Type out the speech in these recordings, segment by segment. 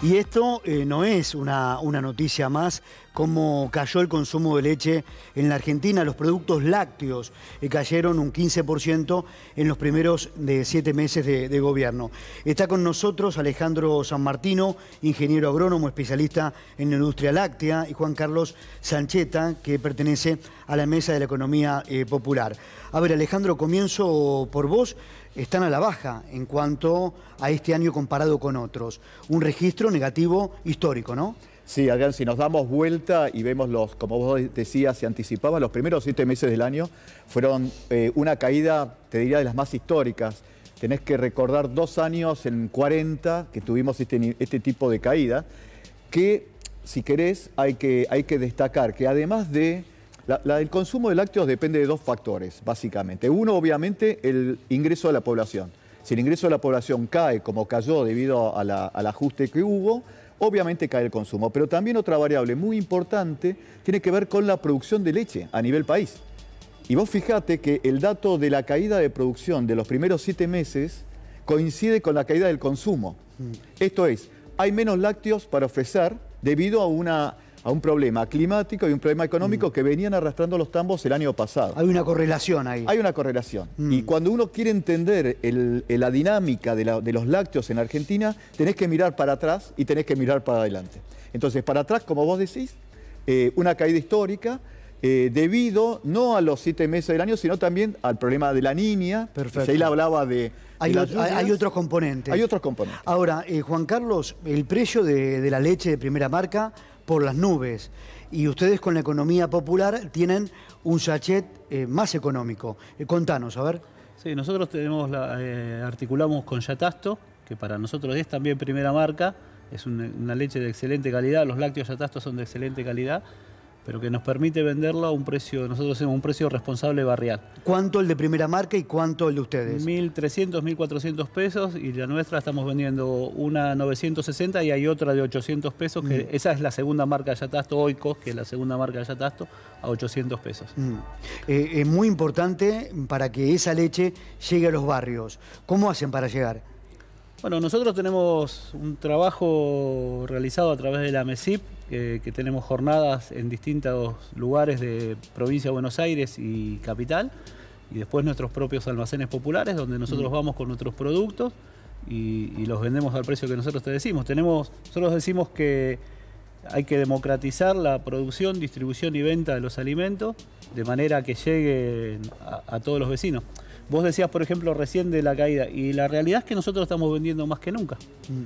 Y esto eh, no es una, una noticia más, cómo cayó el consumo de leche en la Argentina. Los productos lácteos eh, cayeron un 15% en los primeros de siete meses de, gobierno. Está con nosotros Alejandro San Martino, ingeniero agrónomo, especialista en la industria láctea, y Juan Carlos Sancheta, que pertenece a la Mesa de la Economía eh, Popular. A ver, Alejandro, comienzo por vos están a la baja en cuanto a este año comparado con otros. Un registro negativo histórico, ¿no? Sí, Adrián, si nos damos vuelta y vemos los, como vos decías, se anticipaba, los primeros siete meses del año fueron eh, una caída, te diría, de las más históricas. Tenés que recordar dos años en 40 que tuvimos este, este tipo de caída, que, si querés, hay que, hay que destacar que además de el consumo de lácteos depende de dos factores, básicamente. Uno, obviamente, el ingreso de la población. Si el ingreso de la población cae como cayó debido al ajuste que hubo, obviamente cae el consumo. Pero también otra variable muy importante tiene que ver con la producción de leche a nivel país. Y vos fijate que el dato de la caída de producción de los primeros siete meses coincide con la caída del consumo. Mm. Esto es, hay menos lácteos para ofrecer debido a una a un problema climático y un problema económico mm. que venían arrastrando los tambos el año pasado. Hay una correlación ahí. Hay una correlación. Mm. Y cuando uno quiere entender la dinámica de, los lácteos en Argentina, tenés que mirar para atrás y tenés que mirar para adelante. Entonces, para atrás, como vos decís, eh, una caída histórica, eh, debido no a los siete meses del año, sino también al problema de la niña. Perfecto. Ahí hablaba de. Hay, otros componentes. Hay otros componentes. Ahora, eh, Juan Carlos, el precio de, la leche de primera marca por las nubes. Y ustedes con la economía popular tienen un sachet eh, más económico. Eh, contanos, a ver. Sí, nosotros tenemos eh, articulamos con Yatasto, que para nosotros es también primera marca. Es una leche de excelente calidad, los lácteos Yatasto son de excelente calidad pero que nos permite venderla a un precio, nosotros hacemos un precio responsable barrial. ¿Cuánto el de primera marca y cuánto el de ustedes? 1.300, 1.400 pesos y la nuestra estamos vendiendo una 960 y hay otra de 800 pesos, que mm. esa es la segunda marca de Yatasto, Oikos, que es la segunda marca de Yatasto, a 800 pesos. Mm. Eh, es muy importante para que esa leche llegue a los barrios. ¿Cómo hacen para llegar? Bueno, nosotros tenemos un trabajo realizado a través de la MESIP, que tenemos jornadas en distintos lugares de provincia de Buenos Aires y capital, y después nuestros propios almacenes populares, donde nosotros mm. vamos con nuestros productos y, los vendemos al precio que nosotros te decimos. Tenemos, nosotros decimos que hay que democratizar la producción, distribución y venta de los alimentos de manera que llegue a todos los vecinos. Vos decías, por ejemplo, recién de la caída, y la realidad es que nosotros estamos vendiendo más que nunca. Mm.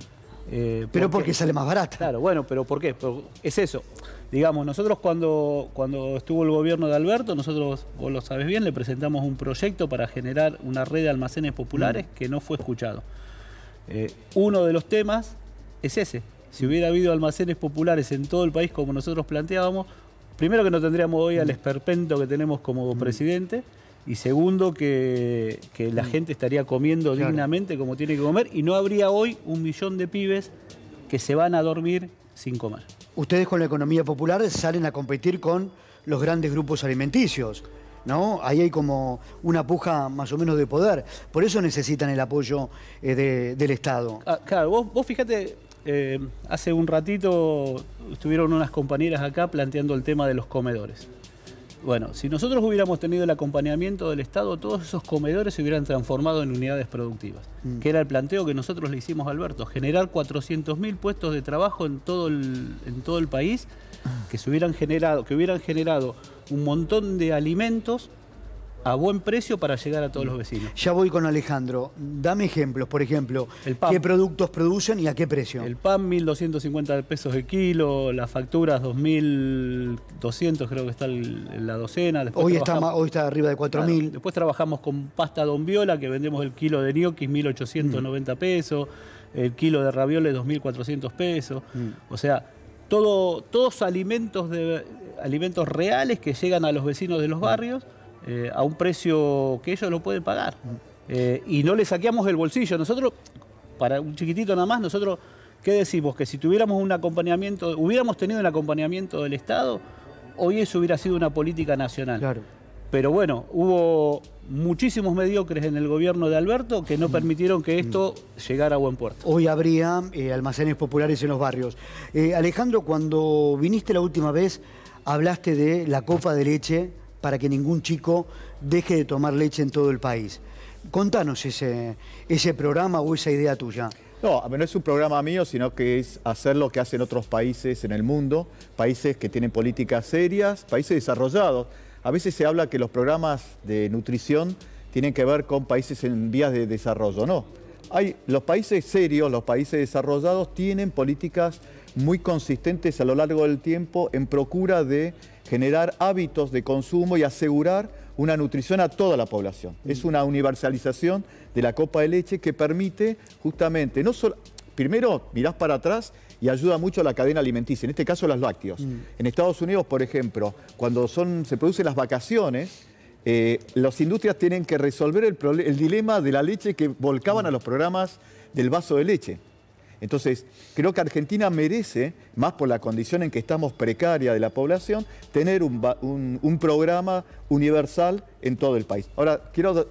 Eh, pero porque, sale más barata. Claro, bueno, pero ¿por qué? es eso. Digamos, nosotros cuando, cuando estuvo el gobierno de Alberto, nosotros, vos lo sabes bien, le presentamos un proyecto para generar una red de almacenes populares mm. que no fue escuchado. Eh, uno de los temas es ese. Si mm. hubiera habido almacenes populares en todo el país como nosotros planteábamos, primero que no tendríamos hoy al esperpento que tenemos como presidente y segundo que, la mm. gente estaría comiendo dignamente como tiene que comer y no habría hoy un millón de pibes que se van a dormir sin comer. Ustedes con la economía popular salen a competir con los grandes grupos alimenticios. ¿no? Ahí hay como una puja más o menos de poder. Por eso necesitan el apoyo eh, del Estado. Ah, claro, vos, fíjate, eh, hace un ratito estuvieron unas compañeras acá planteando el tema de los comedores. Bueno, si nosotros hubiéramos tenido el acompañamiento del Estado, todos esos comedores se hubieran transformado en unidades productivas, mm. que era el planteo que nosotros le hicimos a Alberto, generar 400.000 puestos de trabajo en todo el, en todo el país, ah. que se hubieran generado, que hubieran generado un montón de alimentos a buen precio para llegar a todos los vecinos. Ya voy con Alejandro. Dame ejemplos, por ejemplo, qué productos producen y a qué precio. El pan 1.250 pesos el kilo, las facturas 2.200 creo que está en la docena. hoy, está, hoy está arriba de 4.000. después trabajamos con pasta Don Viola, que vendemos el kilo de gnocchi 1.890 mm. pesos, el kilo de ravioles 2.400 pesos. Mm. O sea, todo, todos alimentos, de, alimentos reales que llegan a los vecinos de los barrios eh, a un precio que ellos no pueden pagar. Eh, y no le saqueamos el bolsillo. Nosotros, para un chiquitito nada más, nosotros, ¿qué decimos? Que si tuviéramos un acompañamiento, hubiéramos tenido un acompañamiento del Estado, hoy eso hubiera sido una política nacional. Claro. Pero bueno, hubo muchísimos mediocres en el gobierno de Alberto que no mm. permitieron que esto mm. llegara a buen puerto. Hoy habría eh, almacenes populares en los barrios. Alejandro, cuando viniste la última vez, hablaste de la copa de leche para que ningún chico deje de tomar leche en todo el país. Contanos ese, ese programa o esa idea tuya. No, no es un programa mío, sino que es hacer lo que hacen otros países en el mundo, países que tienen políticas serias, países desarrollados. A veces se habla que los programas de nutrición tienen que ver con países en vías de desarrollo, no los países serios, los países desarrollados, tienen políticas muy consistentes a lo largo del tiempo en procura de generar hábitos de consumo y asegurar una nutrición a toda la población. Es mm. una universalización de la copa de leche que permite justamente, no solo, primero mirás para atrás y ayuda mucho a la cadena alimenticia, en este caso los lácteos. Mm. En Estados Unidos, por ejemplo, cuando se producen las vacaciones, eh, las industrias tienen que resolver el, dilema de la leche que volcaban a los programas del vaso de leche. Entonces, creo que Argentina merece, más por la condición en que estamos precaria de la población, tener un, programa universal en todo el país. Ahora, quiero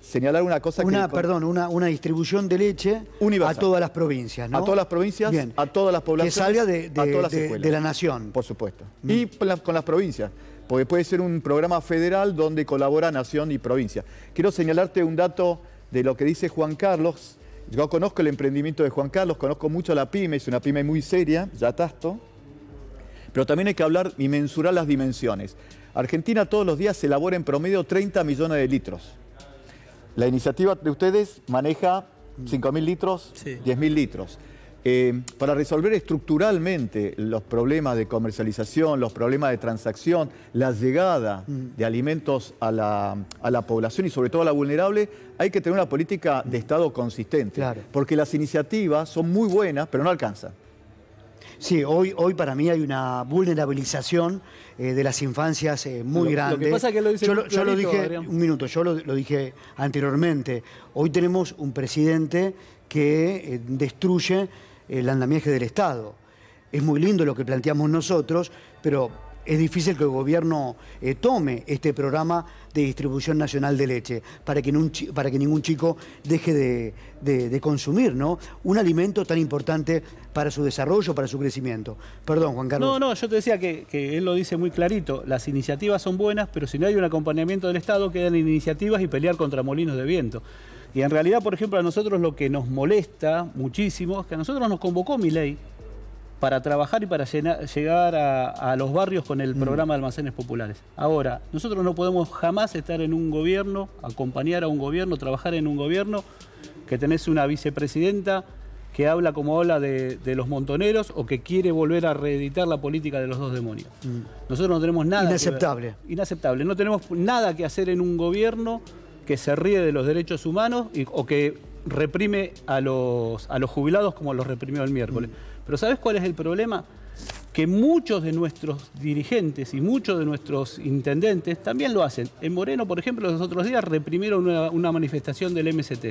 señalar una cosa que... Perdón, una, distribución de leche a todas las provincias, ¿no? A todas las provincias, a todas las poblaciones. Que salga de, la nación. Por supuesto. Mm. Y con las provincias porque puede ser un programa federal donde colabora nación y provincia. Quiero señalarte un dato de lo que dice Juan Carlos. Yo conozco el emprendimiento de Juan Carlos, conozco mucho a la pyme, es una pyme muy seria, ya tasto. Pero también hay que hablar y mensurar las dimensiones. Argentina todos los días se elabora en promedio 30 millones de litros. La iniciativa de ustedes maneja 5.000 litros, 10.000 litros. Eh, para resolver estructuralmente los problemas de comercialización, los problemas de transacción, la llegada mm. de alimentos a la, población y sobre todo a la vulnerable, hay que tener una política de Estado consistente. Porque las iniciativas son muy buenas, pero no alcanzan. Sí, hoy, hoy para mí hay una vulnerabilización eh, de las infancias eh, muy grande. Lo pasa que lo dice yo, lo, dije, un minuto, yo lo, dije anteriormente. Hoy tenemos un presidente que eh, destruye el andamiaje del Estado. Es muy lindo lo que planteamos nosotros, pero es difícil que el gobierno eh, tome este programa de distribución nacional de leche para que, para que ningún chico deje de, consumir ¿no? un alimento tan importante para su desarrollo, para su crecimiento. Perdón, Juan Carlos. No, no, yo te decía que, que él lo dice muy clarito. Las iniciativas son buenas, pero si no hay un acompañamiento del Estado, quedan iniciativas y pelear contra molinos de viento. Y en realidad, por ejemplo, a nosotros lo que nos molesta muchísimo es que a nosotros nos convocó mi ley para trabajar y para llegar a, los barrios con el mm. programa de almacenes populares. Ahora, nosotros no podemos jamás estar en un gobierno, acompañar a un gobierno, trabajar en un gobierno que tenés una vicepresidenta que habla como habla de, los montoneros o que quiere volver a reeditar la política de los dos demonios. Mm. Nosotros no tenemos nada... Inaceptable. Que, inaceptable. No tenemos nada que hacer en un gobierno que se ríe de los derechos humanos o que reprime a los, a los jubilados como los reprimió el miércoles. Mm. Pero ¿sabes cuál es el problema? Que muchos de nuestros dirigentes y muchos de nuestros intendentes también lo hacen. En Moreno, por ejemplo, los otros días reprimieron una, una manifestación del MST.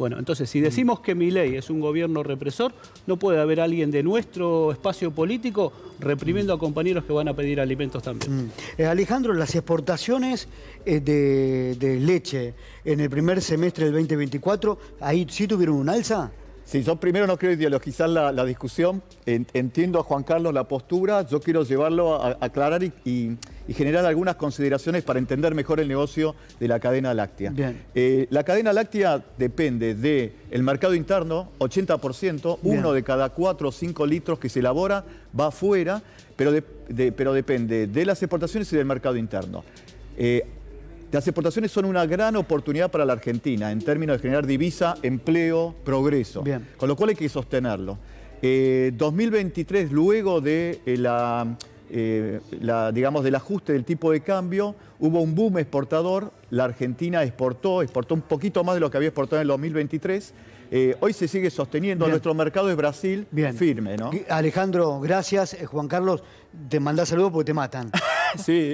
Bueno, entonces, si mm. decimos que mi ley es un gobierno represor, no puede haber alguien de nuestro espacio político reprimiendo mm. a compañeros que van a pedir alimentos también. Mm. Eh, Alejandro, las exportaciones eh, de, leche en el primer semestre del 2024, ¿ahí sí tuvieron un alza? Sí, yo primero no quiero ideologizar la, discusión. Entiendo a Juan Carlos la postura, yo quiero llevarlo a, aclarar y y generar algunas consideraciones para entender mejor el negocio de la cadena láctea. Eh, la cadena láctea depende del mercado interno, 80%, uno de cada cuatro o cinco litros que se elabora va afuera, pero, pero depende de las exportaciones y del mercado interno. Eh, las exportaciones son una gran oportunidad para la Argentina en términos de generar divisa, empleo, progreso, con lo cual hay que sostenerlo. 2023, eh, luego de la eh, digamos, del ajuste del tipo de cambio, hubo un boom exportador, la Argentina exportó, exportó un poquito más de lo que había exportado en el 2023. Eh, hoy se sigue sosteniendo, nuestro mercado es Brasil firme, ¿no? Alejandro, gracias. Eh, Juan Carlos, te mandás saludos porque te matan. sí,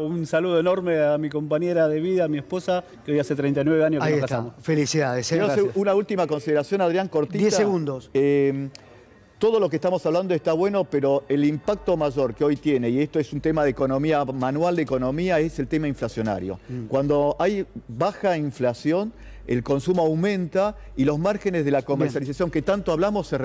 un saludo enorme a mi compañera de vida, a mi esposa, que hoy hace 39 años que Ahí nos casamos. Felicidades. una última consideración, Adrián Cortita. Diez segundos todo lo que estamos hablando está bueno, pero el impacto mayor que hoy tiene, y esto es un tema de economía, manual de economía, es el tema inflacionario. Mm. Cuando hay baja inflación, el consumo aumenta y los márgenes de la comercialización que tanto hablamos se